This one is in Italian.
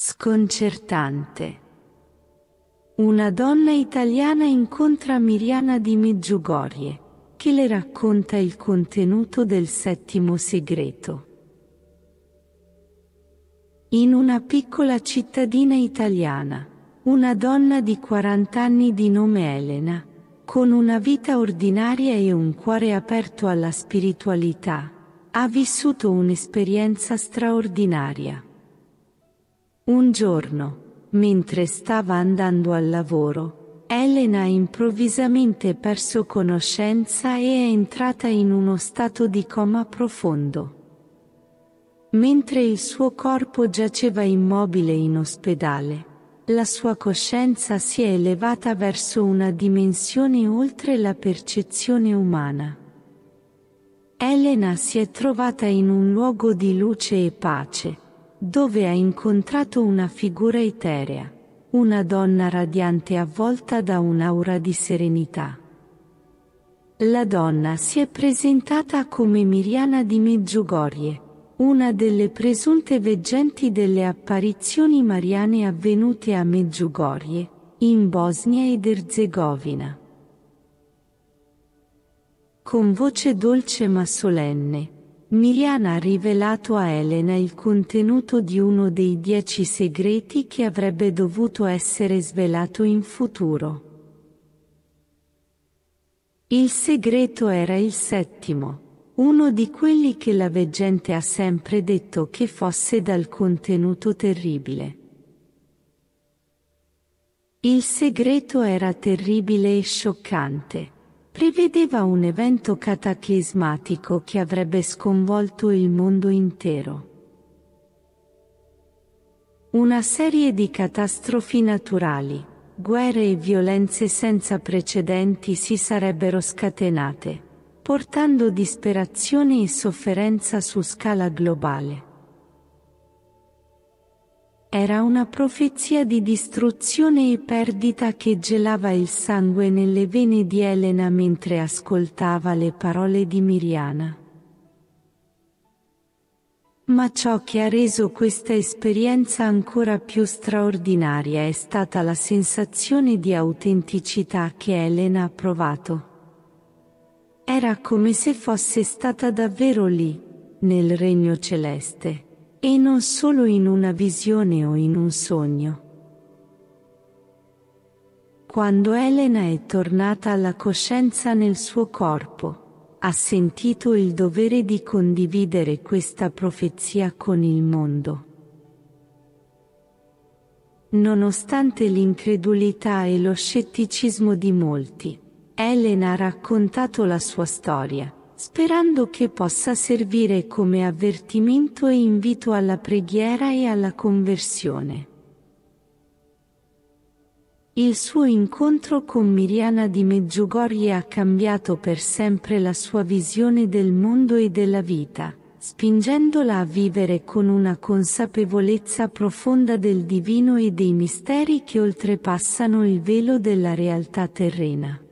Sconcertante. Una donna italiana incontra Miriana di Meggiugorie, che le racconta il contenuto del settimo segreto. In una piccola cittadina italiana, una donna di 40 anni di nome Elena, con una vita ordinaria e un cuore aperto alla spiritualità, ha vissuto un'esperienza straordinaria. Un giorno, mentre stava andando al lavoro, Elena ha improvvisamente perso conoscenza e è entrata in uno stato di coma profondo. Mentre il suo corpo giaceva immobile in ospedale, la sua coscienza si è elevata verso una dimensione oltre la percezione umana. Elena si è trovata in un luogo di luce e pace, dove ha incontrato una figura eterea, una donna radiante avvolta da un'aura di serenità. La donna si è presentata come Miriana di Meggiugorie, una delle presunte veggenti delle apparizioni mariane avvenute a Meggiugorie, in Bosnia ed Erzegovina. Con voce dolce ma solenne, Mian ha rivelato a Elena il contenuto di uno dei dieci segreti che avrebbe dovuto essere svelato in futuro. Il segreto era il settimo, uno di quelli che la veggente ha sempre detto che fosse dal contenuto terribile. Il segreto era terribile e scioccante prevedeva un evento cataclismatico che avrebbe sconvolto il mondo intero. Una serie di catastrofi naturali, guerre e violenze senza precedenti si sarebbero scatenate, portando disperazione e sofferenza su scala globale. Era una profezia di distruzione e perdita che gelava il sangue nelle vene di Elena mentre ascoltava le parole di Miriana. Ma ciò che ha reso questa esperienza ancora più straordinaria è stata la sensazione di autenticità che Elena ha provato. Era come se fosse stata davvero lì, nel regno celeste e non solo in una visione o in un sogno. Quando Elena è tornata alla coscienza nel suo corpo, ha sentito il dovere di condividere questa profezia con il mondo. Nonostante l'incredulità e lo scetticismo di molti, Elena ha raccontato la sua storia sperando che possa servire come avvertimento e invito alla preghiera e alla conversione. Il suo incontro con Miriana di Meggiugorie ha cambiato per sempre la sua visione del mondo e della vita, spingendola a vivere con una consapevolezza profonda del divino e dei misteri che oltrepassano il velo della realtà terrena.